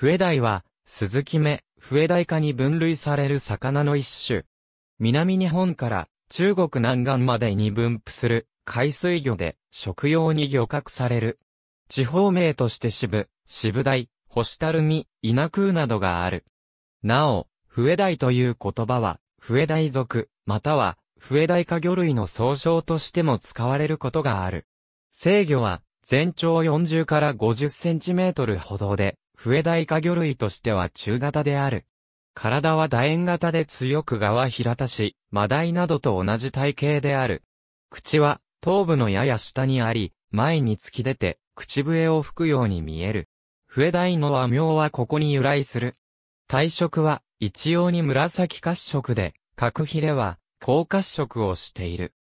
笛鯛は、鈴木目、笛鯛科に分類される魚の一種。南日本から中国南岸までに分布する海水魚で食用に漁獲される。地方名として渋、渋大、星たるみ、稲空などがある。なお、笛鯛という言葉は、笛鯛族、または、笛鯛科魚類の総称としても使われることがある。制魚は、全長40から50センチメートルほどで、笛大化魚類としては中型である。体は楕円型で強く側平たし、マダイなどと同じ体型である。口は、頭部のやや下にあり、前に突き出て、口笛を吹くように見える。笛大の和名はここに由来する。体色は、一様に紫褐色で、角ヒレは、高褐色をしている。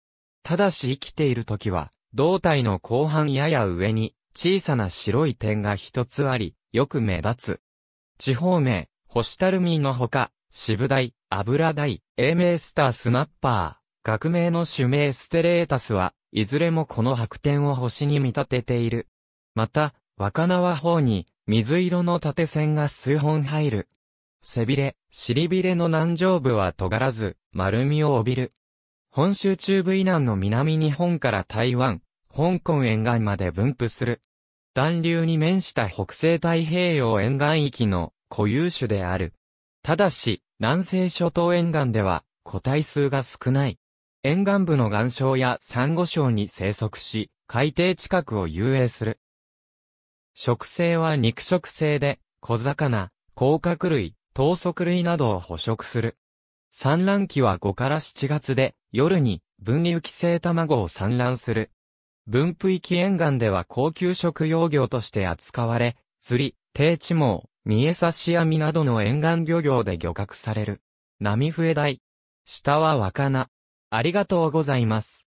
ただし生きている時は、胴体の後半やや上に、小さな白い点が一つあり、よく目立つ。地方名、星たるみのほか、渋大、油大、英名スタースナッパー、学名の種名ステレータスは、いずれもこの白点を星に見立てている。また、若縄方に、水色の縦線が数本入る。背びれ、尻びれの南上部は尖らず、丸みを帯びる。本州中部以南の南日本から台湾、香港沿岸まで分布する。暖流に面した北西太平洋沿岸域の固有種である。ただし、南西諸島沿岸では個体数が少ない。沿岸部の岩礁や珊瑚礁に生息し、海底近くを遊泳する。食性は肉食性で、小魚、甲殻類、等足類などを捕食する。産卵期は5から7月で、夜に分離浮き性卵を産卵する。分布域沿岸では高級食用魚として扱われ、釣り、低地網、見え刺し網などの沿岸漁業で漁獲される。波笛台。下は若菜。ありがとうございます。